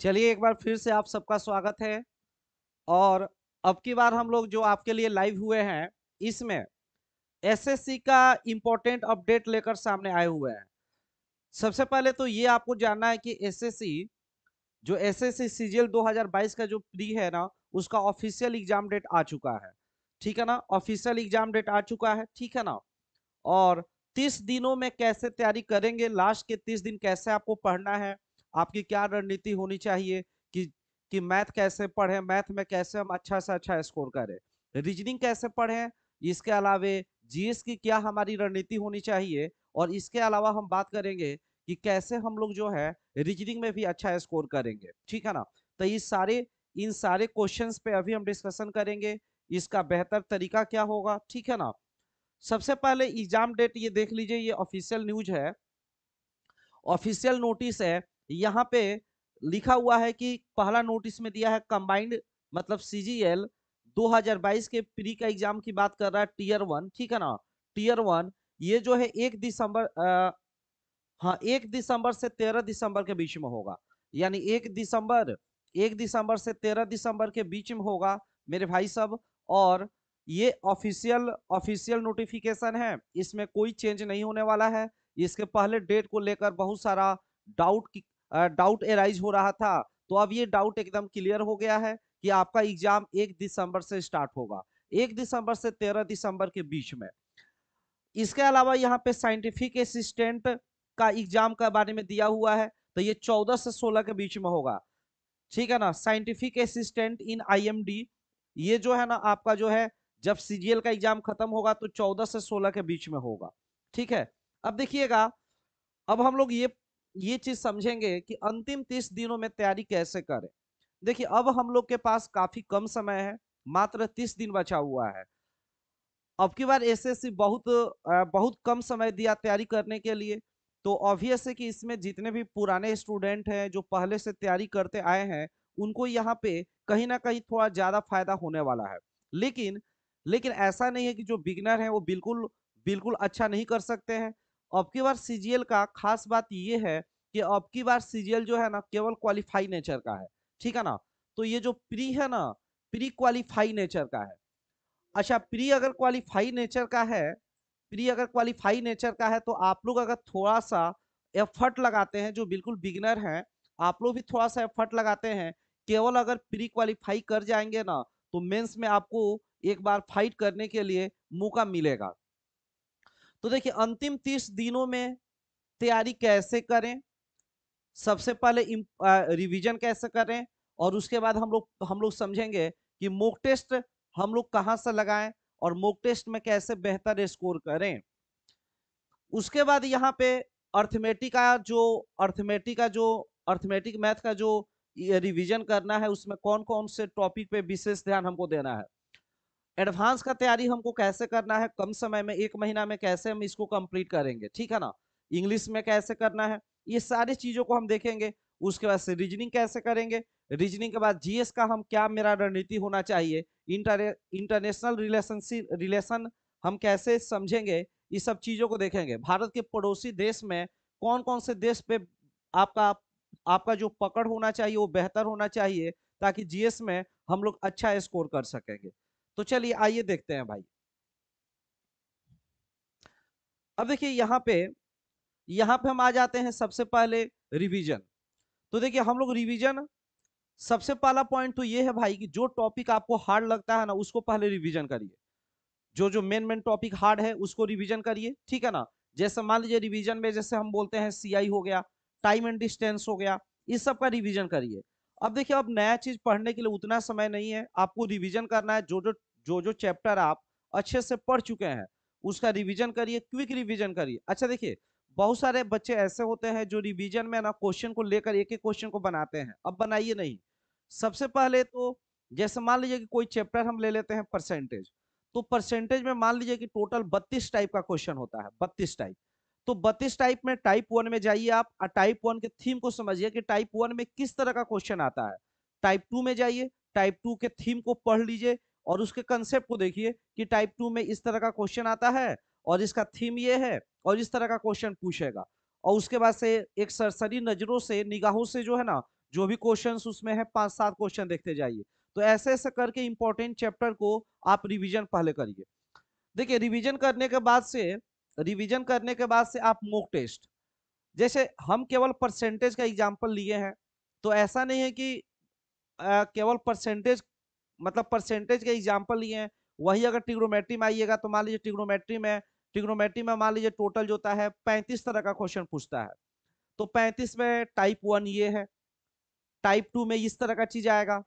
चलिए एक बार फिर से आप सबका स्वागत है और अब की बार हम लोग जो आपके लिए लाइव हुए हैं इसमें एसएससी का इम्पोर्टेंट अपडेट लेकर सामने आए हुए हैं सबसे पहले तो ये आपको जानना है कि एसएससी जो एसएससी सीजीएल 2022 का जो प्री है ना उसका ऑफिशियल एग्जाम डेट आ चुका है ठीक है ना ऑफिशियल एग्जाम डेट आ चुका है ठीक है ना और 30 दिनों में कैसे तैयारी करेंगे लास्ट के 30 दिन कैसे आपको पढ़ना है आपकी क्या रणनीति होनी चाहिए कि कि मैथ कैसे पढ़ें मैथ में कैसे हम अच्छा से अच्छा स्कोर करें रीजनिंग कैसे पढ़ें इसके अलावे जीएस की क्या हमारी रणनीति होनी चाहिए और इसके अलावा हम बात करेंगे कि कैसे हम लोग जो है रीजनिंग में भी अच्छा स्कोर करेंगे ठीक है ना तो इस सारे इन सारे क्वेश्चंस पे अभी हम डिस्कशन करेंगे इसका बेहतर तरीका क्या होगा ठीक है ना सबसे पहले एग्जाम डेट ये देख लीजिए ये ऑफिशियल न्यूज है ऑफिशियल नोटिस है यहाँ पे लिखा हुआ है कि पहला नोटिस में दिया है कंबाइंड मतलब सीजीएल 2022 के प्री का एग्जाम की बात कर रहा है टीयर वन ठीक है ना टीयर वन ये जो है एक दिसंबर हाँ एक दिसंबर से तेरह दिसंबर के बीच में होगा यानी एक दिसंबर एक दिसंबर से तेरह दिसंबर के बीच में होगा मेरे भाई सब और ये ऑफिशियल ऑफिशियल नोटिफिकेशन है इसमें कोई चेंज नहीं होने वाला है इसके पहले डेट को लेकर बहुत सारा डाउट डाउट एराइज हो रहा था तो अब ये डाउट एकदम क्लियर हो गया है कि आपका एग्जाम एक दिसंबर से स्टार्ट होगा एक दिसंबर से तेरह दिसंबर के बीच में इसके अलावा यहाँ पे साइंटिफिक असिस्टेंट का एग्जाम के बारे में दिया हुआ है तो ये चौदह से सोलह के बीच में होगा ठीक है ना साइंटिफिक असिस्टेंट इन आईएमडी ये जो है ना आपका जो है जब सीजीएल का एग्जाम खत्म होगा तो चौदह से सोलह के बीच में होगा ठीक है अब देखिएगा अब हम लोग ये ये चीज समझेंगे कि अंतिम तीस दिनों में तैयारी कैसे करें देखिए अब हम लोग के पास काफी कम समय है मात्र तीस दिन बचा हुआ है अब की बार एसएससी बहुत बहुत कम समय दिया तैयारी करने के लिए तो ऑब्वियस है कि इसमें जितने भी पुराने स्टूडेंट हैं जो पहले से तैयारी करते आए हैं उनको यहाँ पे कहीं ना कहीं थोड़ा ज्यादा फायदा होने वाला है लेकिन लेकिन ऐसा नहीं है कि जो बिगनर है वो बिल्कुल बिल्कुल अच्छा नहीं कर सकते हैं अब की बार सीजीएल का खास बात ये है कि अब की बार सीजीएल जो है ना केवल क्वालिफाई नेचर का है ठीक है ना तो ये जो प्री है ना प्री क्वालिफाई नेचर का है अच्छा प्री अगर क्वालिफाई नेचर का है प्री अगर क्वालिफाई नेचर का है तो आप लोग अगर थोड़ा सा एफर्ट लगाते हैं जो बिल्कुल बिगनर हैं आप लोग भी थोड़ा सा एफर्ट लगाते हैं केवल अगर प्री क्वालिफाई कर जाएंगे ना तो मेंस में आपको एक बार फाइट करने के लिए मौका मिलेगा तो देखिए अंतिम तीस दिनों में तैयारी कैसे करें सबसे पहले रिवीजन कैसे करें और उसके बाद हम लोग हम लोग समझेंगे कि मोक टेस्ट हम लोग कहाँ से लगाएं और मोक टेस्ट में कैसे बेहतर स्कोर करें उसके बाद यहाँ पे अर्थमेटिक का जो अर्थमेटिक का जो अर्थमेटिक मैथ का जो रिवीजन करना है उसमें कौन कौन से टॉपिक पे विशेष ध्यान हमको देना है एडवांस का तैयारी हमको कैसे करना है कम समय में एक महीना में कैसे हम इसको कंप्लीट करेंगे ठीक है ना इंग्लिश में कैसे करना है ये सारी चीज़ों को हम देखेंगे उसके बाद से रीजनिंग कैसे करेंगे रीजनिंग के बाद जीएस का हम क्या मेरा रणनीति होना चाहिए इंटर इंटरनेशनल रिलेशनशिप रिलेशन हम कैसे समझेंगे ये सब चीज़ों को देखेंगे भारत के पड़ोसी देश में कौन कौन से देश पे आपका आपका जो पकड़ होना चाहिए वो बेहतर होना चाहिए ताकि जीएस में हम लोग अच्छा स्कोर कर सकेंगे तो चलिए आइए देखते हैं भाई अब देखिए यहाँ पे यहाँ पे हम आ जाते हैं सबसे पहले रिवीजन तो देखिए हम लोग रिवीजन सबसे पहला पॉइंट तो ये है भाई कि जो टॉपिक आपको हार्ड लगता है ना उसको पहले रिवीजन करिए जो जो मेन मेन टॉपिक हार्ड है उसको रिवीजन करिए ठीक है ना जैसे मान लीजिए रिवीजन में जैसे हम बोलते हैं सीआई हो गया टाइम एंड डिस्टेंस हो गया इस सब का रिवीजन करिए अब देखिए अब नया चीज पढ़ने के लिए उतना समय नहीं है आपको रिवीजन करना है जो जो जो जो चैप्टर आप अच्छे से पढ़ चुके हैं उसका रिवीजन करिए क्विक रिवीजन करिए अच्छा देखिए बहुत सारे बच्चे ऐसे होते हैं जो रिवीजन में ना क्वेश्चन को लेकर एक एक क्वेश्चन को बनाते हैं अब बनाइए नहीं सबसे पहले तो जैसे मान लीजिए कि कोई चैप्टर हम ले लेते हैं परसेंटेज तो परसेंटेज में मान लीजिए कि टोटल बत्तीस टाइप का क्वेश्चन होता है बत्तीस टाइप तो बत्तीस टाइप में टाइप वन में जाइए आप और टाइप वन के थीम को समझिए कि टाइप वन में किस तरह का क्वेश्चन आता है टाइप टू में जाइए टाइप टू के थीम को पढ़ लीजिए और उसके कंसेप्ट को देखिए कि टाइप टू में इस तरह का क्वेश्चन आता है और इसका थीम ये है और इस तरह का क्वेश्चन पूछेगा और उसके बाद से एक सरसरी नजरों से निगाहों से जो है ना जो भी क्वेश्चन उसमें है पांच सात क्वेश्चन देखते जाइए तो ऐसे ऐसे करके इंपॉर्टेंट चैप्टर को आप रिविजन पहले करिए देखिए रिविजन करने के बाद से रिविजन करने के बाद से आप मोक टेस्ट जैसे हम केवल परसेंटेज का एग्जाम्पल लिए हैं तो ऐसा नहीं है कि आ, केवल परसेंटेज मतलब परसेंटेज का एग्जाम्पल लिए हैं वही अगर टिग्नोमेट्री में आइएगा तो मान लीजिए टिग्नोमेट्री में ट्रिग्नोमेट्री में मान लीजिए टोटल जो होता है पैंतीस तरह का क्वेश्चन पूछता है तो पैंतीस में टाइप वन ये है टाइप टू में इस तरह का चीज आएगा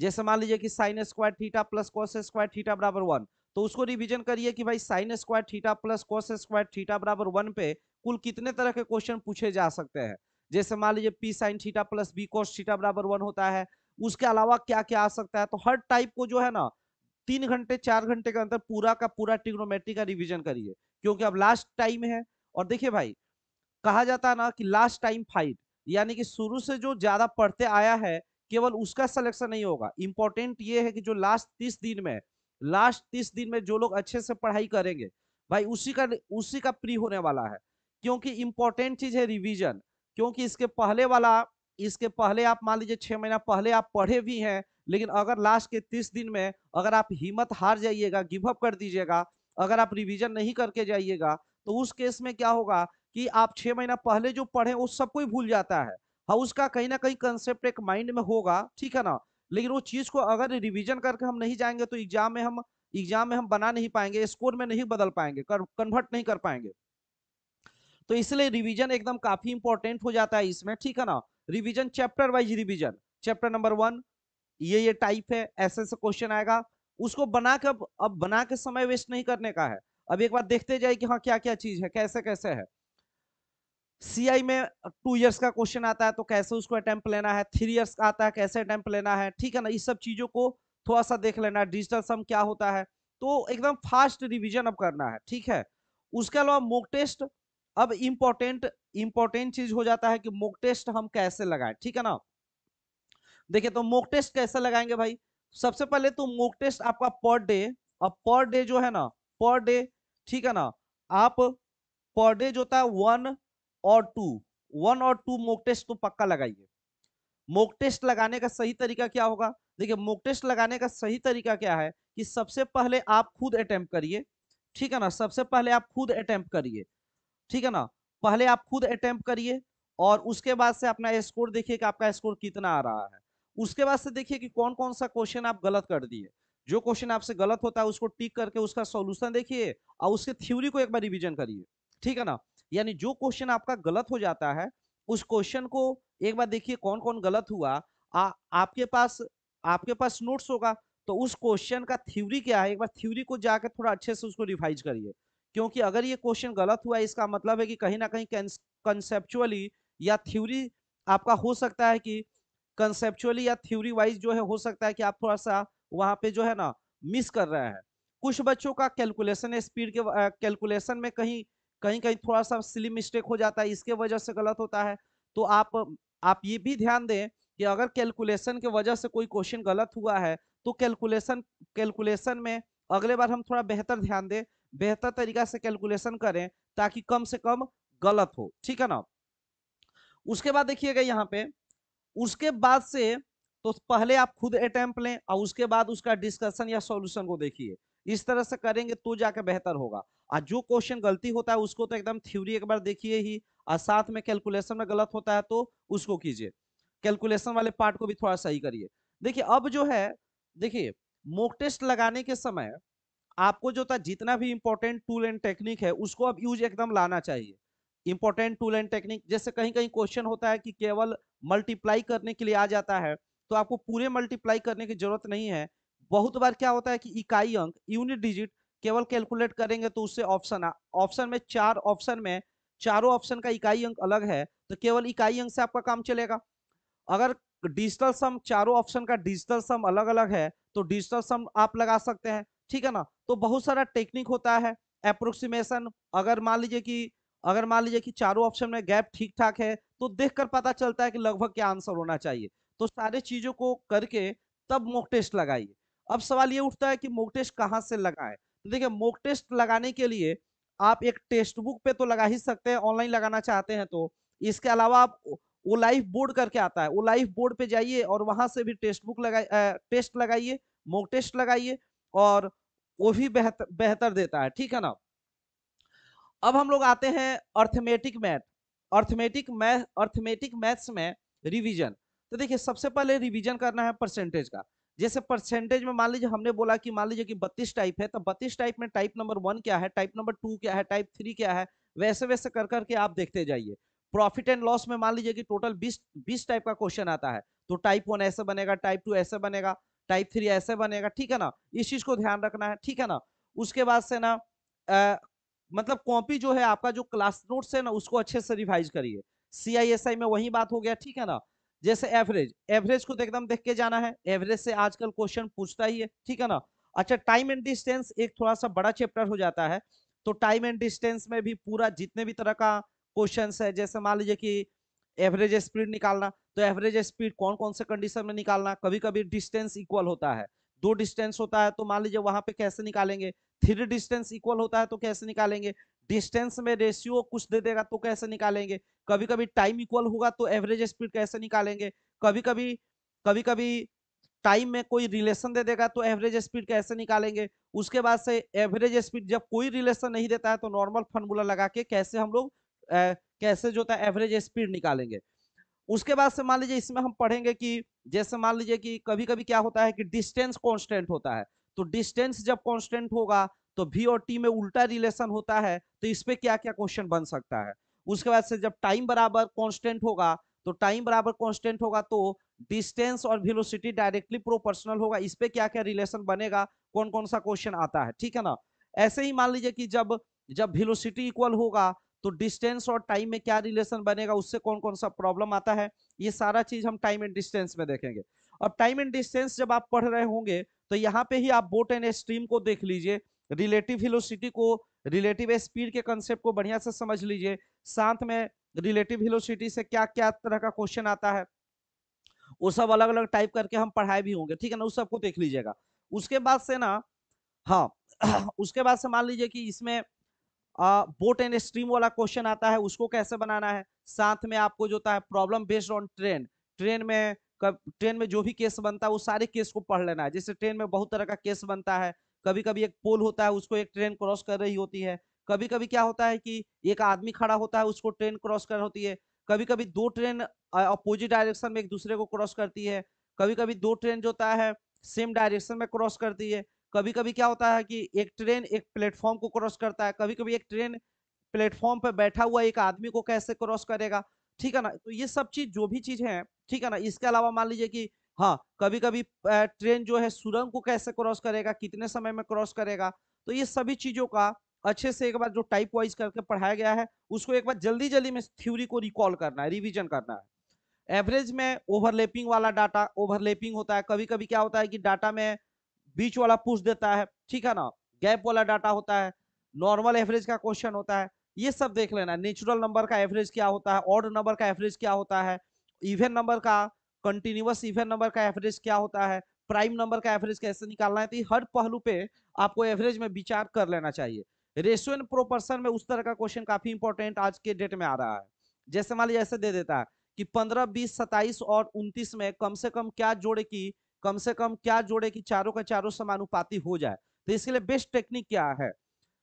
जैसे मान लीजिए कि sine square theta plus cos square theta बराबर वन तो उसको रिविजन करिए कि भाई sine square theta plus cos square theta बराबर वन पे कुल कितने तरह के क्वेश्चन पूछे जा सकते हैं जैसे मान लीजिए P sine theta plus B cos theta बराबर वन होता है उसके अलावा क्या क्या आ सकता है तो हर टाइप को जो है ना तीन घंटे चार घंटे के अंदर पूरा का पूरा ट्रिग्नोमेट्री का रिविजन करिए क्योंकि अब लास्ट टाइम है और देखिए भाई कहा जाता है ना कि लास्ट टाइम फाइट यानी कि शुरू से जो ज्यादा पढ़ते आया है केवल उसका सिलेक्शन नहीं होगा इंपॉर्टेंट ये है कि जो लास्ट तीस दिन में लास्ट तीस दिन में जो लोग अच्छे से पढ़ाई करेंगे भाई उसी का उसी का प्री होने वाला है क्योंकि इंपॉर्टेंट चीज है रिविजन क्योंकि इसके पहले वाला इसके पहले आप मान लीजिए छह महीना पहले आप पढ़े भी हैं लेकिन अगर लास्ट के तीस दिन में अगर आप हिम्मत हार जाइएगा गिवअप कर दीजिएगा अगर आप रिविजन नहीं करके जाइएगा तो उस केस में क्या होगा कि आप छह महीना पहले जो पढ़े वो सब कोई भूल जाता है हाँ उसका कहीं ना कहीं कंसेप्ट एक माइंड में होगा ठीक है ना लेकिन वो चीज़ को अगर रिविजन करके हम नहीं जाएंगे तो एग्जाम में हम एग्जाम में हम बना नहीं पाएंगे स्कोर में नहीं बदल पाएंगे कन्वर्ट नहीं कर पाएंगे तो इसलिए रिवीजन एकदम काफी इंपॉर्टेंट हो जाता है इसमें ठीक है ना revision chapter wise revision chapter number one ये ये टाइप है ऐसे ऐसे क्वेश्चन आएगा उसको बना के अब बना के समय वेस्ट नहीं करने का है अब एक बार देखते जाए कि हाँ क्या क्या चीज है कैसे कैसे है सीआई में टू इयर्स का क्वेश्चन आता है तो कैसे उसको अटेम्प्ट लेना है थ्री इयर्स का आता है कैसे अटेम्प्ट लेना है ठीक है ना इस सब चीजों को थोड़ा सा देख लेना डिजिटल सम क्या होता है तो एकदम फास्ट रिविजन अब करना है ठीक है उसके अलावा मोक टेस्ट अब इम्पोर्टेंट इम्पोर्टेंट चीज हो जाता है कि मोक टेस्ट हम कैसे लगाए ठीक है ना देखिए तो मोक टेस्ट कैसे लगाएंगे भाई सबसे पहले तो मोक टेस्ट आपका पर डे और पर डे जो है ना पर डे ठीक है ना आप पर डे जो था वन और टू वन और टू मोक टेस्ट तो पक्का लगाइए मोक टेस्ट लगाने का सही तरीका क्या होगा देखिए मोक टेस्ट लगाने का सही तरीका क्या है कि सबसे पहले आप खुद अटेम्प्ट करिए ठीक है ना सबसे पहले आप खुद अटेम्प्ट करिए ठीक है ना पहले आप खुद अटेम्प्ट करिए और उसके बाद से अपना स्कोर देखिए कि आपका स्कोर कितना आ रहा है उसके बाद से देखिए कि कौन कौन सा क्वेश्चन आप गलत कर दिए जो क्वेश्चन आपसे गलत होता है उसको टिक करके उसका सोल्यूशन देखिए और उसके थ्योरी को एक बार रिविजन करिए ठीक है ना यानी जो क्वेश्चन आपका गलत हो जाता है उस क्वेश्चन को एक बार देखिए कौन कौन गलत हुआ आ, आपके पास आपके पास नोट्स होगा तो उस क्वेश्चन का थ्योरी क्या है एक बार थ्योरी को जाकर थोड़ा अच्छे से उसको रिवाइज करिए क्योंकि अगर ये क्वेश्चन गलत हुआ इसका मतलब है कि कहीं ना कहीं कंसेप्चुअली या थ्योरी आपका हो सकता है कि कंसेप्चुअली या थ्योरी वाइज जो है हो सकता है कि आप थोड़ा सा वहाँ पे जो है ना मिस कर रहे हैं कुछ बच्चों का कैलकुलेशन स्पीड के कैलकुलेशन में कहीं कहीं कहीं थोड़ा सा सिली मिस्टेक हो जाता है इसके वजह से गलत होता है तो आप आप ये भी ध्यान दें कि अगर कैलकुलेशन के वजह से कोई क्वेश्चन गलत हुआ है तो कैलकुलेशन कैलकुलेशन में अगले बार हम थोड़ा बेहतर ध्यान दें बेहतर तरीका से कैलकुलेशन करें ताकि कम से कम गलत हो ठीक है ना उसके बाद देखिएगा यहाँ पे उसके बाद से तो पहले आप खुद अटैम्प लें और उसके बाद उसका डिस्कशन या सॉल्यूशन को देखिए इस तरह से करेंगे तो जाकर बेहतर होगा और जो क्वेश्चन गलती होता है उसको तो एकदम थ्योरी एक बार देखिए ही और साथ में कैलकुलेशन में गलत होता है तो उसको कीजिए कैलकुलेशन वाले पार्ट को भी थोड़ा सही करिए देखिए अब जो है देखिए मोक टेस्ट लगाने के समय आपको जो था जितना भी इंपॉर्टेंट टूल एंड टेक्निक है उसको अब यूज एकदम लाना चाहिए इंपॉर्टेंट टूल एंड टेक्निक जैसे कहीं कहीं क्वेश्चन होता है कि केवल मल्टीप्लाई करने के लिए आ जाता है तो आपको पूरे मल्टीप्लाई करने की जरूरत नहीं है बहुत बार क्या होता है कि इकाई अंक यूनिट डिजिट केवल कैलकुलेट करेंगे तो उससे ऑप्शन ऑप्शन में चार ऑप्शन में चारों ऑप्शन का इकाई अंक अलग है तो केवल इकाई अंक से आपका काम चलेगा अगर डिजिटल सम चारों ऑप्शन का डिजिटल सम अलग अलग है तो डिजिटल सम आप लगा सकते हैं ठीक है ना तो बहुत सारा टेक्निक होता है अप्रोक्सीमेशन अगर मान लीजिए कि अगर मान लीजिए कि चारों ऑप्शन में गैप ठीक ठाक है तो देखकर पता चलता है कि लगभग क्या आंसर होना चाहिए तो सारे चीजों को करके तब मोक टेस्ट लगाइए अब सवाल ये उठता है कि मोक टेस्ट कहाँ से लगाए तो मोक टेस्ट लगाने के लिए आप एक टेस्ट बुक पे तो लगा ही सकते हैं ऑनलाइन लगाना चाहते हैं तो इसके अलावा आप वो लाइफ बोर्ड करके आता है वो लाइफ बोर्ड पे जाइए और वहां से भी टेस्ट बुक लगा टेस्ट लगाइए मोक टेस्ट लगाइए और वो भी बेहतर बेहतर देता है ठीक है ना अब हम लोग आते हैं arithmetic math arithmetic math arithmetic maths में रिवीजन तो देखिए सबसे पहले रिवीजन करना है परसेंटेज का जैसे परसेंटेज में मान लीजिए हमने बोला कि मान लीजिए कि बत्तीस टाइप है तो बत्तीस टाइप में टाइप नंबर वन क्या है टाइप नंबर टू क्या है टाइप थ्री क्या है वैसे वैसे कर करके आप देखते जाइए प्रॉफिट एंड लॉस में मान लीजिए कि टोटल बीस बीस टाइप का क्वेश्चन आता है तो टाइप वन ऐसे बनेगा टाइप टू ऐसे बनेगा टाइप थ्री ऐसे बनेगा ठीक है ना इस चीज को ध्यान रखना है ठीक है ना उसके बाद से ना मतलब कॉपी जो है आपका जो क्लास नोट्स है ना उसको अच्छे से रिवाइज करिए सीआईएसआई में वही बात हो गया ठीक है ना जैसे एवरेज एवरेज को तो एकदम देख के जाना है एवरेज से आजकल क्वेश्चन पूछता ही है ठीक है ना अच्छा टाइम एंड डिस्टेंस एक थोड़ा सा बड़ा चैप्टर हो जाता है तो टाइम एंड डिस्टेंस में भी पूरा जितने भी तरह का क्वेश्चन है जैसे मान लीजिए कि एवरेज स्पीड निकालना तो एवरेज स्पीड कौन कौन से कंडीशन में निकालना कभी कभी डिस्टेंस इक्वल होता है दो डिस्टेंस होता है तो मान लीजिए वहां पे कैसे निकालेंगे थ्री डिस्टेंस इक्वल होता है तो कैसे निकालेंगे डिस्टेंस में रेशियो कुछ दे देगा तो कैसे निकालेंगे कभी कभी टाइम इक्वल होगा तो एवरेज स्पीड कैसे निकालेंगे कभी कभी कभी कभी टाइम में कोई रिलेशन दे देगा तो एवरेज स्पीड कैसे निकालेंगे उसके बाद से एवरेज स्पीड जब कोई रिलेशन नहीं देता है तो नॉर्मल फार्मूला लगा के कैसे हम लोग कैसे जो होता है एवरेज स्पीड निकालेंगे उसके बाद से मान लीजिए इसमें हम पढ़ेंगे कि जैसे मान लीजिए कि कभी कभी क्या होता है कि डिस्टेंस कॉन्स्टेंट होता है तो डिस्टेंस जब कॉन्स्टेंट होगा तो भी और टी में उल्टा रिलेशन होता है तो इस पर क्या क्या क्वेश्चन बन सकता है उसके बाद से जब टाइम बराबर कॉन्स्टेंट होगा तो टाइम बराबर कॉन्स्टेंट होगा तो डिस्टेंस और वेलोसिटी डायरेक्टली प्रोपोर्शनल होगा इस पर क्या क्या रिलेशन बनेगा कौन कौन सा क्वेश्चन आता है ठीक है ना ऐसे ही मान लीजिए कि जब जब वेलोसिटी इक्वल होगा तो डिस्टेंस और टाइम में क्या रिलेशन बनेगा उससे कौन कौन सा प्रॉब्लम आता है ये सारा चीज हम टाइम एंड डिस्टेंस में देखेंगे अब टाइम एंड डिस्टेंस जब आप पढ़ रहे होंगे तो यहाँ पे ही आप बोट एंड स्ट्रीम को देख लीजिए रिलेटिव हिलोसिटी को रिलेटिव स्पीड के कंसेप्ट को बढ़िया से समझ लीजिए साथ में रिलेटिव हिलोसिटी से क्या क्या तरह का क्वेश्चन आता है वो सब अलग अलग टाइप करके हम पढ़ाए भी होंगे ठीक है ना उस सबको देख लीजिएगा उसके बाद से ना हाँ उसके बाद से मान लीजिए कि इसमें बोट एंड स्ट्रीम वाला क्वेश्चन आता है उसको कैसे बनाना है साथ में आपको जो होता है problem based on train train में ट्रेन में जो भी केस बनता है वो सारे केस को पढ़ लेना है जैसे ट्रेन में बहुत तरह का केस बनता है कभी कभी एक पोल होता है उसको एक ट्रेन क्रॉस कर रही होती है कभी कभी क्या होता है कि एक आदमी खड़ा होता है उसको ट्रेन क्रॉस कर होती है कभी कभी दो ट्रेन अपोजिट डायरेक्शन में एक दूसरे को क्रॉस करती है कभी कभी दो ट्रेन जो होता है सेम डायरेक्शन में क्रॉस करती है कभी कभी क्या होता है कि एक ट्रेन एक प्लेटफॉर्म को क्रॉस करता है कभी कभी एक ट्रेन प्लेटफॉर्म पर बैठा हुआ एक आदमी को कैसे क्रॉस करेगा ठीक है ना तो ये सब चीज जो भी चीज है ठीक है ना इसके अलावा मान लीजिए कि हाँ कभी कभी ट्रेन जो है सुरंग को कैसे क्रॉस करेगा कितने समय में क्रॉस करेगा तो ये सभी चीजों का अच्छे से एक बार जो टाइप वाइज करके पढ़ाया गया है उसको एक बार जल्दी जल्दी में थ्योरी को रिकॉल करना है रिविजन करना है एवरेज में ओवरलेपिंग वाला डाटा ओवरलेपिंग होता है कभी कभी क्या होता है कि डाटा में बीच वाला पूछ देता है ठीक है ना गैप वाला डाटा होता है नॉर्मल एवरेज का क्वेश्चन होता है ये सब देख लेना नेचुरल नंबर का एवरेज क्या होता है ऑर्ड नंबर का एवरेज क्या होता है इवेन नंबर का कंटिन्यूस इवेन नंबर का एवरेज क्या होता है प्राइम नंबर का एवरेज कैसे निकालना है तो हर पहलू पे आपको एवरेज में विचार कर लेना चाहिए रेशियो एंड प्रोपर्सन में उस तरह का क्वेश्चन काफी इंपॉर्टेंट आज के डेट में आ रहा है जैसे मान लीजिए ऐसे दे देता है कि पंद्रह बीस सताइस और उनतीस में कम से कम क्या जोड़े की कम से कम क्या जोड़े की चारों का चारों समानुपाती हो जाए तो इसके लिए बेस्ट टेक्निक क्या है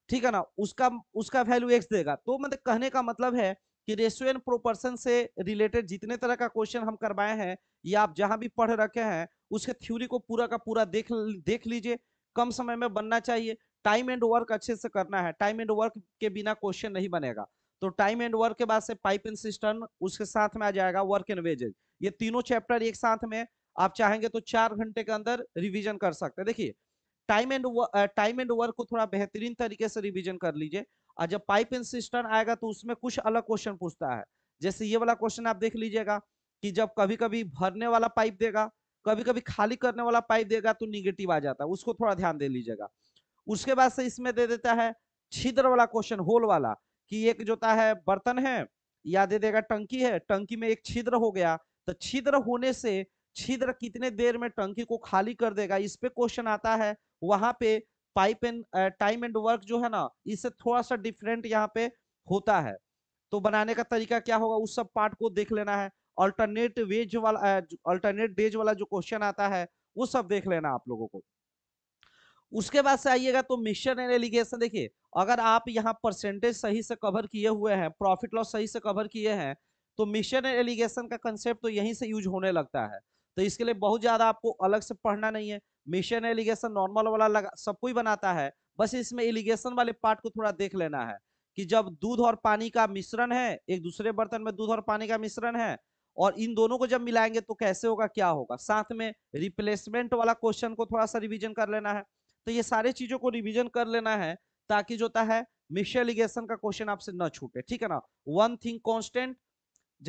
ठीक है ना उसका उसका वैल्यू एक्स देगा तो मतलब कहने का मतलब है कि रेशियो एंड प्रोपर्सन से रिलेटेड जितने तरह का क्वेश्चन हम करवाए हैं या आप जहां भी पढ़ रखे हैं उसके थ्योरी को पूरा का पूरा देख देख लीजिए कम समय में बनना चाहिए टाइम एंड वर्क अच्छे से करना है टाइम एंड वर्क के बिना क्वेश्चन नहीं बनेगा तो टाइम एंड वर्क के बाद से पाइप एंड सिस्टम उसके साथ में आ जाएगा वर्क एंड वेजेज ये तीनों चैप्टर एक साथ में आप चाहेंगे तो चार घंटे के अंदर रिविजन कर सकते हैं देखिए time and time and work को थोड़ा बेहतरीन तरीके से रिविजन कर लीजिए और जब पाइप इन सिस्टर्न आएगा तो उसमें कुछ अलग क्वेश्चन पूछता है जैसे ये वाला क्वेश्चन आप देख लीजिएगा कि जब कभी कभी भरने वाला पाइप देगा कभी कभी खाली करने वाला पाइप देगा तो निगेटिव आ जाता है उसको थोड़ा ध्यान दे लीजिएगा उसके बाद से इसमें दे देता है छिद्र वाला क्वेश्चन होल वाला कि एक जोता है बर्तन है या दे देगा टंकी है टंकी में एक छिद्र हो गया तो छिद्र होने से छिद्र कितने देर में टंकी को खाली कर देगा इस पे क्वेश्चन आता है वहां पे pipe and time and work जो है ना इससे थोड़ा सा डिफरेंट यहाँ पे होता है तो बनाने का तरीका क्या होगा उस सब पार्ट को देख लेना है अल्टरनेट वेज वाला अल्टरनेट डेज वाला जो क्वेश्चन आता है वो सब देख लेना आप लोगों को उसके बाद से आइएगा तो मिशन एंड एलिगेशन देखिए अगर आप यहाँ परसेंटेज सही से कवर किए हुए हैं प्रॉफिट लॉस सही से कवर किए हैं तो मिशन एंड एलिगेशन का कंसेप्ट तो यहीं से यूज होने लगता है तो इसके लिए बहुत ज़्यादा आपको अलग से पढ़ना नहीं है मिशन एलिगेशन नॉर्मल वाला लगा सबको कोई बनाता है बस इसमें एलिगेशन वाले पार्ट को थोड़ा देख लेना है कि जब दूध और पानी का मिश्रण है एक दूसरे बर्तन में दूध और पानी का मिश्रण है और इन दोनों को जब मिलाएंगे तो कैसे होगा क्या होगा साथ में रिप्लेसमेंट वाला क्वेश्चन को थोड़ा सा रिविजन कर लेना है तो ये सारे चीजों को रिविजन कर लेना है ताकि जो होता है एलिगेशन का क्वेश्चन आपसे न छूटे ठीक है ना वन थिंग कॉन्स्टेंट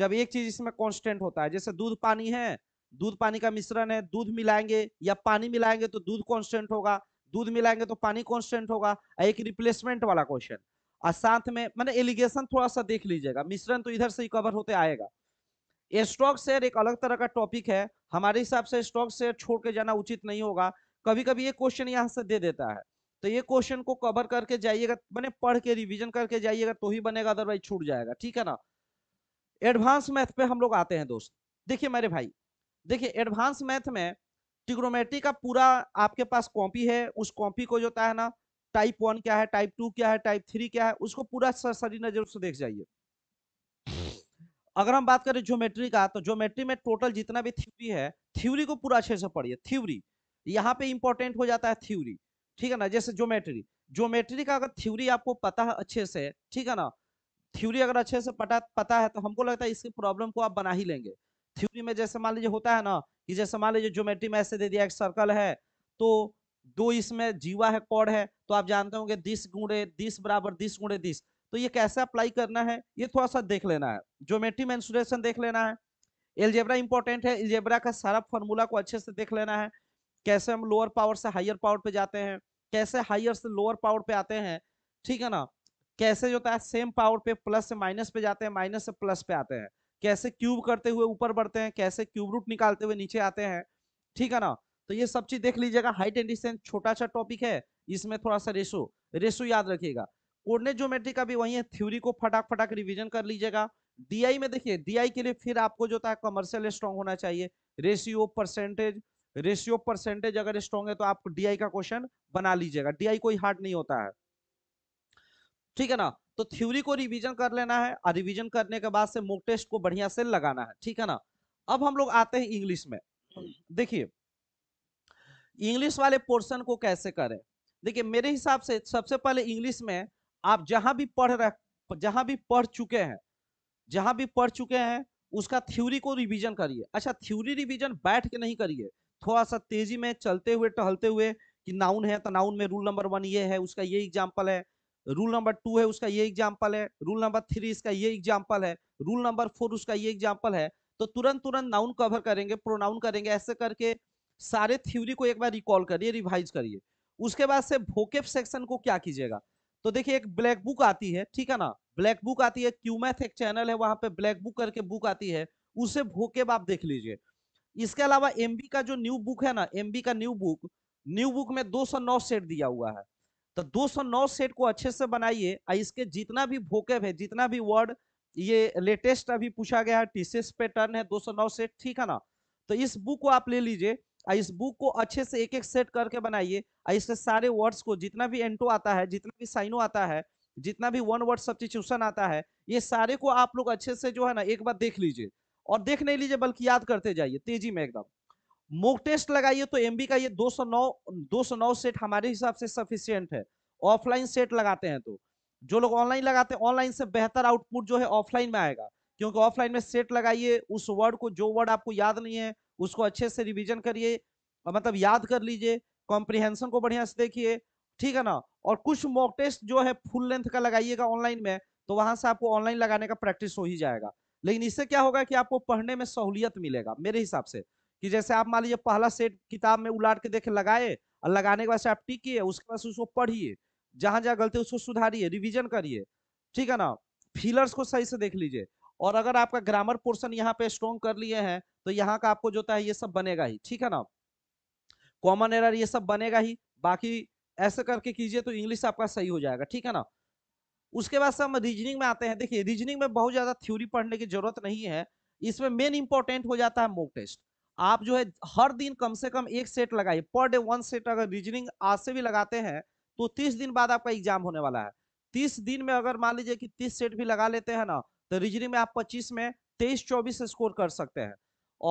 जब एक चीज इसमें कॉन्स्टेंट होता है जैसे दूध पानी है दूध पानी का मिश्रण है दूध मिलाएंगे या पानी मिलाएंगे तो दूध कॉन्स्टेंट होगा दूध मिलाएंगे तो पानी कॉन्स्टेंट होगा एक रिप्लेसमेंट वाला क्वेश्चन और साथ में मैंने एलिगेशन थोड़ा सा देख लीजिएगा मिश्रण तो इधर से ही कवर होते आएगा स्टॉक शेयर एक अलग तरह का टॉपिक है हमारे हिसाब से स्टॉक शेयर छोड़ के जाना उचित नहीं होगा कभी कभी ये क्वेश्चन यहाँ से दे देता है तो ये क्वेश्चन को कवर करके जाइएगा मैंने पढ़ के रिविजन करके जाइएगा तो ही बनेगा अदरवाइज छूट जाएगा ठीक है ना एडवांस मैथ पे हम लोग आते हैं दोस्त देखिए मेरे भाई देखिए एडवांस मैथ में टिग्रोमेट्री का पूरा आपके पास कॉपी है उस कॉपी को जो है ना टाइप वन क्या है टाइप टू क्या है टाइप थ्री क्या है उसको पूरा सरसरी नजर से देख जाइए अगर हम बात करें ज्योमेट्री का तो ज्योमेट्री में टोटल जितना भी थ्योरी है थ्योरी को पूरा अच्छे से पढ़िए थ्योरी यहाँ पे इंपॉर्टेंट हो जाता है थ्योरी ठीक है ना जैसे ज्योमेट्री ज्योमेट्री का अगर थ्योरी आपको पता है अच्छे से ठीक है ना थ्योरी अगर अच्छे से पता पता है तो हमको लगता है इसकी प्रॉब्लम को आप बना ही लेंगे थ्योरी में जैसे मान लीजिए होता है ना कि जैसे मान लीजिए ज्योमेट्री में ऐसे दे दिया एक सर्कल है तो दो इसमें जीवा है कॉड है तो आप जानते होंगे दिस गुणे दिस बराबर दिस गुणे दिस तो ये कैसे अप्लाई करना है ये थोड़ा सा देख लेना है ज्योमेट्री में देख लेना है एलजेब्रा इंपॉर्टेंट है एलजेब्रा का सारा फॉर्मूला को अच्छे से देख लेना है कैसे हम लोअर पावर से हायर पावर पे जाते हैं कैसे हायर से लोअर पावर पे आते हैं ठीक है ना कैसे जो होता है सेम पावर पे प्लस से माइनस पे जाते हैं माइनस से प्लस पे आते हैं कैसे क्यूब करते हुए ऊपर बढ़ते हैं कैसे क्यूब रूट निकालते हुए नीचे आते हैं ठीक है ना तो ये सब चीज देख लीजिएगा हाइट एंड डिस्टेंस छोटा सा टॉपिक है इसमें थोड़ा सा रेशो रेशो याद रखिएगा कोर्डिनेट ज्योमेट्री का भी वही है थ्योरी को फटाक फटाक रिविजन कर लीजिएगा डीआई में देखिए डीआई के लिए फिर आपको जो था कमर्शियल स्ट्रॉन्ग होना चाहिए रेशियो परसेंटेज रेशियो परसेंटेज अगर स्ट्रॉन्ग है तो आप डीआई का क्वेश्चन बना लीजिएगा डीआई कोई हार्ड नहीं होता है ठीक है ना तो थ्योरी को रिवीजन कर लेना है और रिवीजन करने के बाद से मोक टेस्ट को बढ़िया से लगाना है ठीक है ना अब हम लोग आते हैं इंग्लिश में देखिए इंग्लिश वाले पोर्शन को कैसे करें देखिए मेरे हिसाब से सबसे पहले इंग्लिश में आप जहां भी पढ़ रह जहां भी पढ़ चुके हैं जहां भी पढ़ चुके हैं उसका थ्योरी को रिवीजन करिए अच्छा थ्योरी रिवीजन बैठ के नहीं करिए थोड़ा सा तेजी में चलते हुए टहलते हुए कि नाउन है तो नाउन में रूल नंबर वन ये है उसका ये एग्जाम्पल है रूल नंबर टू है उसका ये एग्जाम्पल है रूल नंबर थ्री इसका ये एग्जाम्पल है रूल नंबर फोर उसका ये एग्जाम्पल है तो तुरंत तुरंत नाउन कवर करेंगे प्रोनाउन करेंगे ऐसे करके सारे थ्योरी को एक बार रिकॉल करिए रिवाइज करिए उसके बाद से भोकेप सेक्शन को क्या कीजिएगा तो देखिए एक ब्लैक बुक आती है ठीक है ना ब्लैक बुक आती है क्यूमैथ एक चैनल है वहां पे ब्लैक बुक करके बुक आती है उसे भोकेप आप देख लीजिए इसके अलावा एमबी का जो न्यू बुक है ना एमबी का न्यू बुक न्यू बुक में दो सेट दिया हुआ है तो 209 सेट को अच्छे से बनाइए इसके जितना भी भोकेब है जितना भी वर्ड ये लेटेस्ट अभी पूछा गया है टीसीएस पे टर्न है 209 सेट ठीक है ना तो इस बुक को आप ले लीजिए इस बुक को अच्छे से एक एक सेट करके बनाइए इसके सारे वर्ड्स को जितना भी एंटो आता है जितना भी साइनो आता है जितना भी वन वर्ड सब्सिट्यूशन आता है ये सारे को आप लोग अच्छे से जो है ना एक बार देख लीजिए और देख नहीं लीजिए बल्कि याद करते जाइए तेजी में एकदम मोक टेस्ट लगाइए तो एमबी का ये 209 209 सेट हमारे हिसाब से सफिशियंट है ऑफलाइन सेट लगाते हैं तो जो लोग ऑनलाइन लगाते हैं ऑनलाइन से बेहतर आउटपुट जो है ऑफलाइन में आएगा क्योंकि ऑफलाइन में सेट लगाइए उस वर्ड को जो वर्ड आपको याद नहीं है उसको अच्छे से रिविजन करिए मतलब याद कर लीजिए कॉम्प्रिहेंशन को बढ़िया से देखिए ठीक है ना और कुछ मॉक टेस्ट जो है फुल लेंथ का लगाइएगा ऑनलाइन में तो वहां से आपको ऑनलाइन लगाने का प्रैक्टिस हो ही जाएगा लेकिन इससे क्या होगा कि आपको पढ़ने में सहूलियत मिलेगा मेरे हिसाब से कि जैसे आप मान लीजिए पहला सेट किताब में उलाट के देखे लगाए और लगाने के बाद से आप टिकिए उसके बाद उसको पढ़िए जहां जहां गलती उसको सुधारिए रिविजन करिए ठीक है ना फीलर्स को सही से देख लीजिए और अगर आपका ग्रामर पोर्सन यहाँ पे स्ट्रॉन्ग कर लिए हैं तो यहाँ का आपको जो है ये सब बनेगा ही ठीक है ना कॉमन एरर ये सब बनेगा ही बाकी ऐसे करके कीजिए तो इंग्लिश आपका सही हो जाएगा ठीक है ना उसके बाद से हम रीजनिंग में आते हैं देखिए रीजनिंग में बहुत ज्यादा थ्योरी पढ़ने की जरूरत नहीं है इसमें मेन इंपॉर्टेंट हो जाता है मोक टेस्ट आप जो है हर दिन कम से कम एक सेट लगाइए पर डे वन सेट अगर रीजनिंग आज से भी लगाते हैं तो तीस दिन बाद आपका एग्जाम होने वाला है तीस दिन में अगर मान लीजिए कि तीस सेट भी लगा लेते हैं ना तो रीजनिंग में आप पच्चीस में तेईस चौबीस स्कोर कर सकते हैं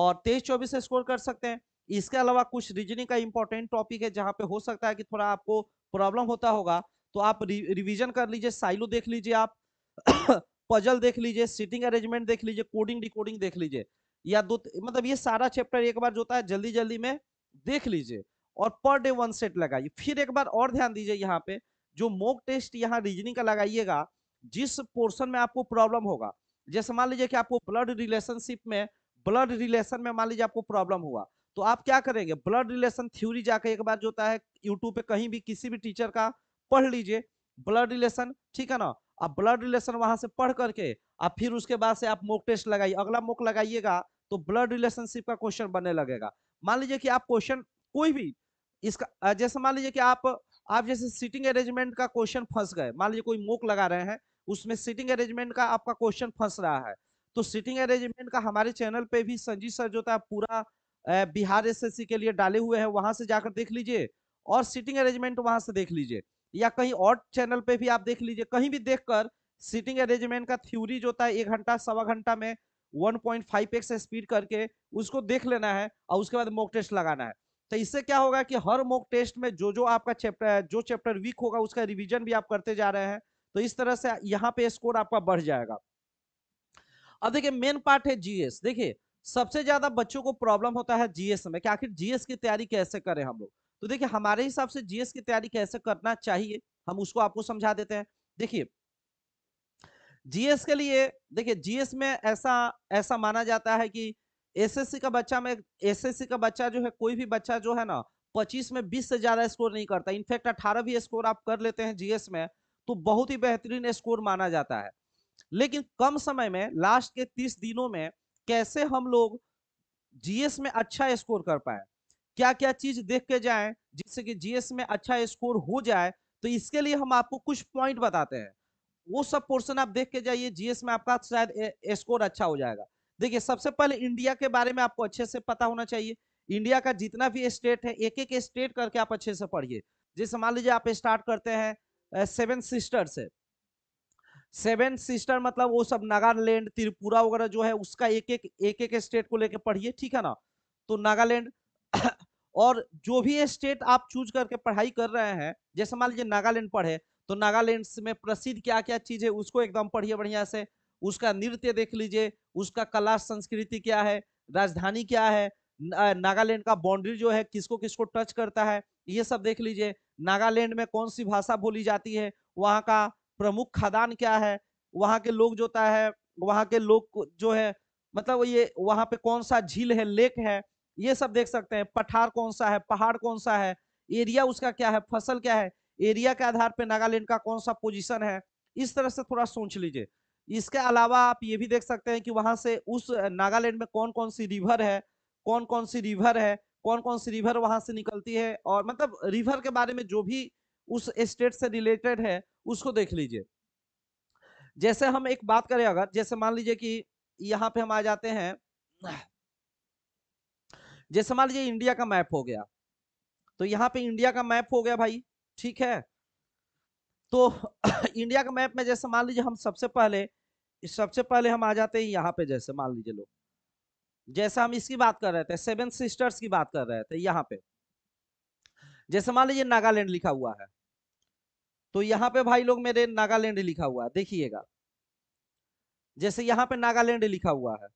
और तेईस चौबीस स्कोर कर सकते हैं इसके अलावा कुछ रीजनिंग का इंपॉर्टेंट टॉपिक है जहाँ पे हो सकता है कि थोड़ा आपको प्रॉब्लम होता होगा तो आप रिविजन कर लीजिए साइलो देख लीजिए आप पजल देख लीजिए सीटिंग अरेंजमेंट देख लीजिए कोडिंग डिकोडिंग देख लीजिए या दो मतलब ये सारा चैप्टर एक बार जो होता है जल्दी जल्दी में देख लीजिए और पर डे वन सेट लगाइए फिर एक बार और ध्यान दीजिए यहाँ पे जो मोक टेस्ट यहाँ रीजनिंग का लगाइएगा जिस पोर्शन में आपको प्रॉब्लम होगा जैसे मान लीजिए कि आपको ब्लड रिलेशनशिप में ब्लड रिलेशन में मान लीजिए आपको प्रॉब्लम हुआ तो आप क्या करेंगे ब्लड रिलेशन थ्योरी जाकर एक बार जो होता है यूट्यूब पे कहीं भी किसी भी टीचर का पढ़ लीजिए ब्लड रिलेशन ठीक है ना आप ब्लड रिलेशन वहां से पढ़ करके आप फिर उसके बाद से आप मोक टेस्ट लगाइए अगला मोक लगाइएगा तो ब्लड रिलेशनशिप का क्वेश्चन बनने लगेगा मान लीजिए कि आप क्वेश्चन कोई भी इसका जैसे मान लीजिए कि आप आप जैसे सीटिंग अरेंजमेंट का क्वेश्चन फंस गए मान लीजिए कोई मोक लगा रहे हैं उसमें सीटिंग अरेंजमेंट का आपका क्वेश्चन फंस रहा है तो सीटिंग अरेंजमेंट का हमारे चैनल पे भी संजीव सर जो था पूरा बिहार एसएससी के लिए डाले हुए हैं वहां से जाकर देख लीजिए और सीटिंग अरेंजमेंट वहां से देख लीजिए या कहीं और चैनल पे भी आप देख लीजिए कहीं भी देखकर सीटिंग अरेंजमेंट का थ्योरी जो होता है एक घंटा सवा घंटा में एक्स स्पीड करके उसको देख लेना है और उसके बाद मॉक टेस्ट लगाना है तो इससे क्या होगा कि हर मॉक टेस्ट में जो जो आपका चैप्टर है जो चैप्टर वीक होगा उसका रिविजन भी आप करते जा रहे हैं तो इस तरह से यहाँ पे स्कोर आपका बढ़ जाएगा अब देखिये मेन पार्ट है जीएस देखिए सबसे ज्यादा बच्चों को प्रॉब्लम होता है जीएस में कि आखिर जीएस की तैयारी कैसे करें हम लोग तो देखिए हमारे हिसाब से जीएस की तैयारी कैसे करना चाहिए हम उसको आपको समझा देते हैं देखिए जीएस के लिए देखिए जीएस में ऐसा ऐसा माना जाता है कि एसएससी का बच्चा में एसएससी का बच्चा जो है कोई भी बच्चा जो है ना पच्चीस में बीस से ज्यादा स्कोर नहीं करता इनफैक्ट अठारह भी स्कोर आप कर लेते हैं जीएस में तो बहुत ही बेहतरीन स्कोर माना जाता है लेकिन कम समय में लास्ट के तीस दिनों में कैसे हम लोग जीएस में अच्छा स्कोर कर पाए क्या क्या चीज देख के जाए जिससे कि जीएस में अच्छा स्कोर हो जाए तो इसके लिए हम आपको कुछ पॉइंट बताते हैं वो सब पोर्सन आप देख के जाइए जीएस में आपका शायद स्कोर अच्छा हो जाएगा देखिए सबसे पहले इंडिया के बारे में आपको अच्छे से पता होना चाहिए इंडिया का जितना भी स्टेट है एक एक स्टेट करके आप अच्छे से पढ़िए जैसे मान लीजिए आप स्टार्ट करते हैं सेवन सिस्टर से सेवन सिस्टर मतलब वो सब नागालैंड त्रिपुरा वगैरह जो है उसका एक एक एक एक स्टेट को लेकर पढ़िए ठीक है ना तो नागालैंड और जो भी स्टेट आप चूज करके पढ़ाई कर रहे हैं जैसे मान लीजिए नागालैंड पढ़े तो नागालैंड में प्रसिद्ध क्या क्या चीज है उसको एकदम पढ़िए बढ़िया से उसका नृत्य देख लीजिए उसका कला संस्कृति क्या है राजधानी क्या है नागालैंड का बाउंड्री जो है किसको किसको टच करता है ये सब देख लीजिए नागालैंड में कौन सी भाषा बोली जाती है वहाँ का प्रमुख खदान क्या है वहाँ के लोग जो है वहाँ के लोग जो है मतलब ये वहाँ पे कौन सा झील है लेक है ये सब देख सकते हैं पठार कौन सा है पहाड़ कौन सा है एरिया उसका क्या है फसल क्या है एरिया के आधार पर नागालैंड का कौन सा पोजिशन है इस तरह से थोड़ा सोच लीजिए इसके अलावा आप ये भी देख सकते हैं कि वहां से उस नागालैंड में कौन कौन सी रिवर है कौन कौन सी रिवर है कौन कौन सी रिवर वहां से निकलती है और मतलब रिवर के बारे में जो भी उस स्टेट से रिलेटेड है उसको देख लीजिए जैसे हम एक बात करें अगर जैसे मान लीजिए कि यहाँ पे हम आ जाते हैं जैसे मान लीजिए इंडिया का मैप हो गया तो यहाँ पे इंडिया का मैप हो गया भाई ठीक है तो इंडिया का मैप में जैसे मान लीजिए हम सबसे पहले सबसे पहले हम आ जाते हैं यहाँ पे जैसे मान लीजिए लोग जैसे हम इसकी बात कर रहे थे सेवन सिस्टर्स की बात कर रहे थे यहाँ पे जैसे मान लीजिए नागालैंड लिखा हुआ है तो यहाँ पे भाई लोग मेरे नागालैंड लिखा हुआ है देखिएगा जैसे यहाँ पे नागालैंड लिखा हुआ है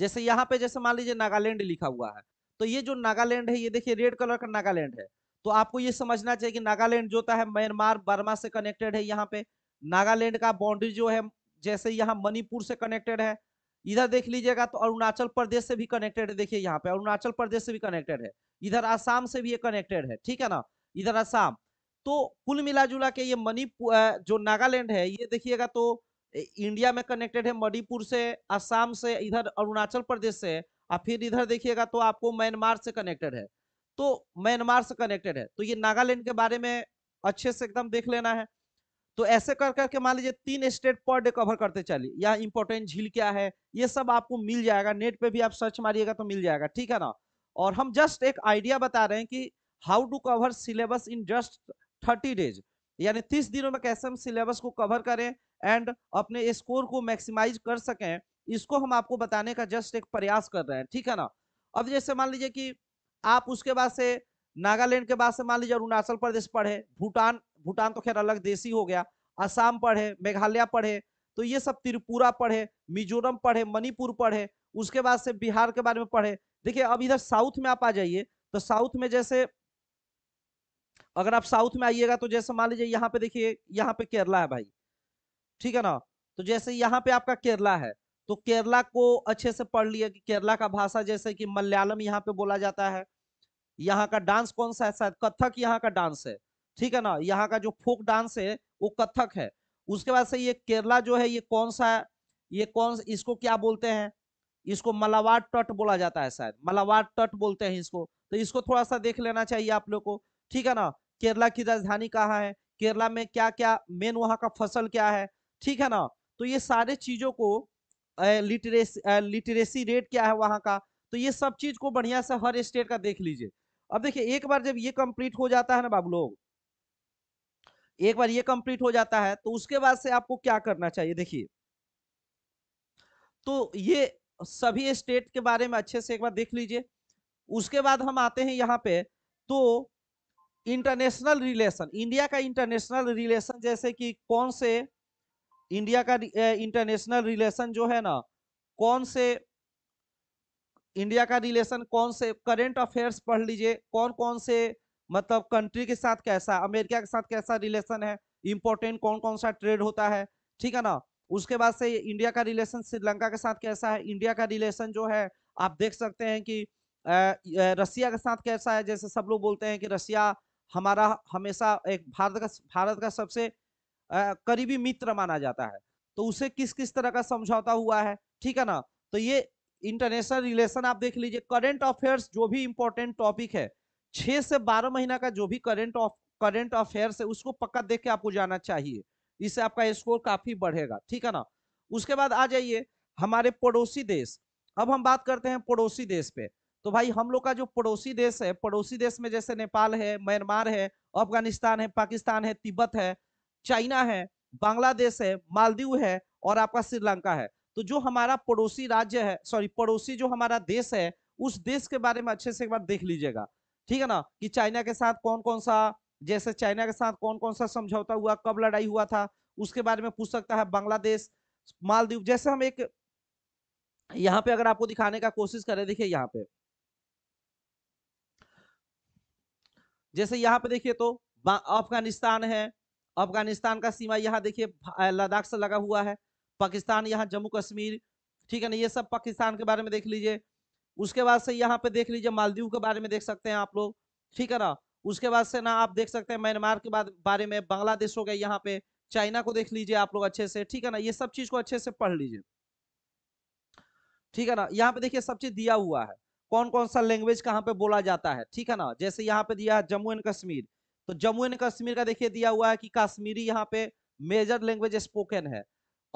जैसे यहाँ पे जैसे मान लीजिए नागालैंड लिखा हुआ है तो ये जो नागालैंड है ये देखिए रेड कलर का नागालैंड है तो आपको ये समझना चाहिए कि नागालैंड जो है म्यांमार बर्मा से कनेक्टेड है यहाँ पे नागालैंड का बाउंड्री जो है जैसे यहाँ मणिपुर से कनेक्टेड है इधर देख लीजिएगा तो अरुणाचल प्रदेश से भी कनेक्टेड है देखिए यहाँ पे अरुणाचल प्रदेश से भी कनेक्टेड है इधर आसाम से भी ये कनेक्टेड है ठीक है ना इधर आसाम तो कुल मिला जुला के ये मणिपुर जो नागालैंड है ये देखिएगा तो इंडिया में कनेक्टेड है मणिपुर से आसाम से इधर अरुणाचल प्रदेश से और फिर इधर देखिएगा तो आपको म्यांमार से कनेक्टेड है तो म्यांमार से कनेक्टेड है तो ये नागालैंड के बारे में अच्छे से एकदम देख लेना है तो ऐसे कर करके मान लीजिए तीन स्टेट पर डे कवर करते चलिए यहाँ इंपॉर्टेंट झील क्या है ये सब आपको मिल जाएगा नेट पे भी आप सर्च मारिएगा तो मिल जाएगा ठीक है ना और हम जस्ट एक आइडिया बता रहे हैं कि how to cover syllabus in just thirty days यानी तीस दिनों में कैसे हम सिलेबस को कवर करें एंड अपने स्कोर को मैक्सिमाइज कर सकें इसको हम आपको बताने का जस्ट एक प्रयास कर रहे हैं ठीक है ना अब जैसे मान लीजिए कि आप उसके बाद से नागालैंड के बाद से मान लीजिए अरुणाचल प्रदेश पढ़े भूटान भूटान तो खैर अलग देशी हो गया असम पढ़े मेघालय पढ़े तो ये सब त्रिपुरा पढ़े मिजोरम पढ़े मणिपुर पढ़े उसके बाद से बिहार के बारे में पढ़े देखिए अब इधर साउथ में आप आ जाइए तो साउथ में जैसे अगर आप साउथ में आइएगा तो जैसे मान लीजिए यहाँ पे देखिए यहाँ पे केरला है भाई ठीक है ना तो जैसे यहाँ पे आपका केरला है तो केरला को अच्छे से पढ़ लिया कि केरला का भाषा जैसे कि मलयालम यहाँ पे बोला जाता है यहाँ का डांस कौन सा है शायद कथक यहाँ का डांस है ठीक है ना यहाँ का जो फोक डांस है वो कथक है उसके बाद से ये केरला जो है ये कौन सा है ये कौन इसको क्या बोलते हैं इसको मलावार तट बोला जाता है शायद मलावार तट बोलते हैं इसको तो इसको थोड़ा सा देख लेना चाहिए आप लोग को ठीक है ना केरला की राजधानी कहाँ है केरला में क्या क्या मेन वहाँ का फसल क्या है ठीक है ना तो ये सारे चीजों को लिटरेसी लिटरेसी रेट क्या है वहाँ का तो ये सब चीज को बढ़िया से हर स्टेट का देख लीजिए अब देखिए एक बार जब ये कंप्लीट हो जाता है ना बाबू लोग एक बार ये कंप्लीट हो जाता है तो उसके बाद से आपको क्या करना चाहिए देखिए तो ये सभी स्टेट के बारे में अच्छे से एक बार देख लीजिए उसके बाद हम आते हैं यहाँ पे तो इंटरनेशनल रिलेशन इंडिया का इंटरनेशनल रिलेशन जैसे कि कौन से इंडिया का इंटरनेशनल रिलेशन जो है ना कौन से इंडिया का रिलेशन कौन से करेंट अफेयर्स पढ़ लीजिए कौन कौन से मतलब कंट्री के साथ कैसा अमेरिका के साथ कैसा रिलेशन है इम्पोर्टेंट कौन कौन सा ट्रेड होता है ठीक है ना उसके बाद से इंडिया का रिलेशन श्रीलंका के साथ कैसा है इंडिया का रिलेशन जो है आप देख सकते हैं कि रसिया के साथ कैसा है जैसे सब लोग बोलते हैं कि रसिया हमारा हमेशा एक भारत का भारत का सबसे करीबी मित्र माना जाता है तो उसे किस किस तरह का समझौता हुआ है ठीक है ना तो ये इंटरनेशनल रिलेशन आप देख लीजिए करंट अफेयर्स जो भी इंपॉर्टेंट टॉपिक है छह से बारह महीना का जो भी करंट ऑफ करंट अफेयर्स है उसको पक्का देख के आपको जाना चाहिए इससे आपका स्कोर काफी बढ़ेगा ठीक है ना उसके बाद आ जाइए हमारे पड़ोसी देश अब हम बात करते हैं पड़ोसी देश पे तो भाई हम लोग का जो पड़ोसी देश है पड़ोसी देश में जैसे नेपाल है म्यांमार है अफगानिस्तान है पाकिस्तान है तिब्बत है चाइना है बांग्लादेश है मालदीव है और आपका श्रीलंका है तो जो हमारा पड़ोसी राज्य है सॉरी पड़ोसी जो हमारा देश है उस देश के बारे में अच्छे से एक बार देख लीजिएगा ठीक है ना कि चाइना के साथ कौन कौन सा जैसे चाइना के साथ कौन कौन सा समझौता हुआ कब लड़ाई हुआ था उसके बारे में पूछ सकता है बांग्लादेश मालदीव जैसे हम एक यहाँ पे अगर आपको दिखाने का कोशिश करें देखिए यहाँ पे जैसे यहाँ पे देखिए तो अफगानिस्तान है अफगानिस्तान का सीमा यहाँ देखिए लद्दाख से लगा हुआ है पाकिस्तान यहाँ जम्मू कश्मीर ठीक है ना ये सब पाकिस्तान के बारे में देख लीजिए उसके बाद से यहाँ पे देख लीजिए मालदीव के बारे में देख सकते हैं आप लोग ठीक है ना उसके बाद से ना आप देख सकते हैं म्यांमार के बारे में बांग्लादेश हो गया यहाँ पे चाइना को देख लीजिए आप लोग अच्छे से ठीक है ना ये सब चीज को अच्छे से पढ़ लीजिए ठीक है ना यहाँ पे देखिए सब चीज दिया हुआ है कौन कौन सा लैंग्वेज कहाँ पे बोला जाता है ठीक है ना जैसे यहाँ पे दिया है जम्मू एंड कश्मीर तो जम्मू एंड कश्मीर का देखिए दिया हुआ है कि कश्मीरी यहाँ पे मेजर लैंग्वेज स्पोकन है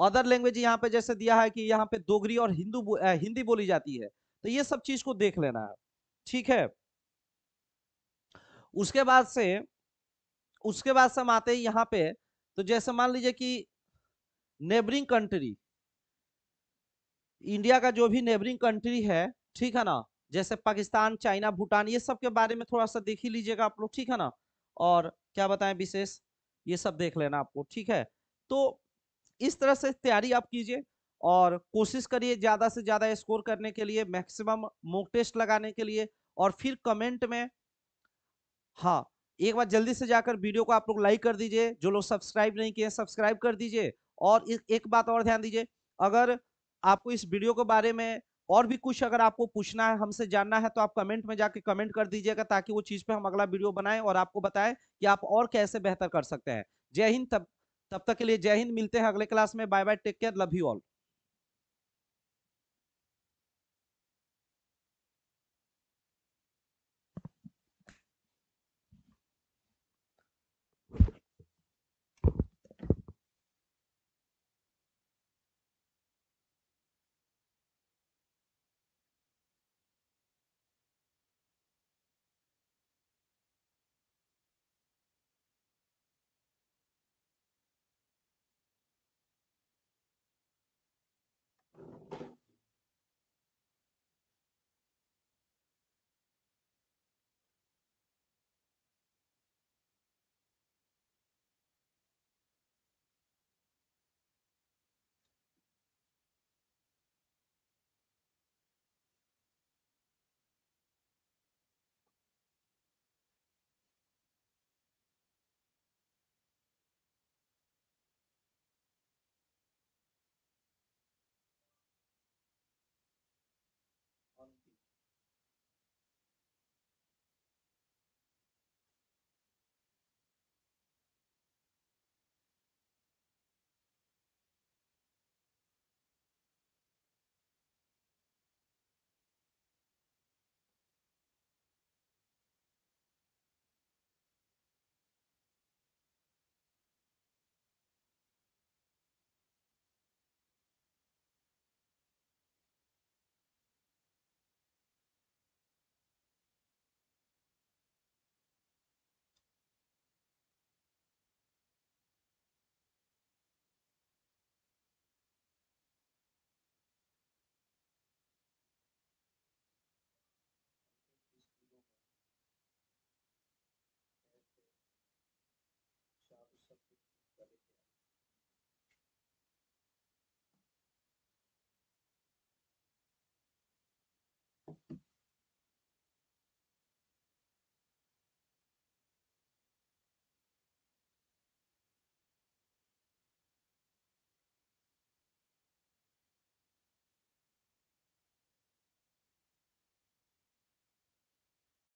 अदर लैंग्वेज यहाँ पे जैसे दिया है कि यहाँ पे डोगरी और हिंदू बो, हिंदी बोली जाती है तो ये सब चीज को देख लेना है ठीक है उसके बाद से उसके बाद से हम आते हैं यहाँ पे तो जैसे मान लीजिए कि नेबरिंग कंट्री इंडिया का जो भी नेबरिंग कंट्री है ठीक है ना जैसे पाकिस्तान चाइना भूटान ये सब के बारे में थोड़ा सा देख ही लीजिएगा आप लोग ठीक है ना और क्या बताएं विशेष ये सब देख लेना आपको ठीक है तो इस तरह से तैयारी आप कीजिए और कोशिश करिए ज़्यादा से ज़्यादा स्कोर करने के लिए मैक्सिमम मोक टेस्ट लगाने के लिए और फिर कमेंट में हाँ एक बार जल्दी से जाकर वीडियो को आप लोग लाइक कर दीजिए जो लोग सब्सक्राइब नहीं किए सब्सक्राइब कर दीजिए और एक बात और ध्यान दीजिए अगर आपको इस वीडियो के बारे में और भी कुछ अगर आपको पूछना है हमसे जानना है तो आप कमेंट में जाके कमेंट कर दीजिएगा ताकि वो चीज़ पे हम अगला वीडियो बनाएं और आपको बताएं कि आप और कैसे बेहतर कर सकते हैं जय हिंद तब तब तक के लिए जय हिंद मिलते हैं अगले क्लास में bye bye take care love you all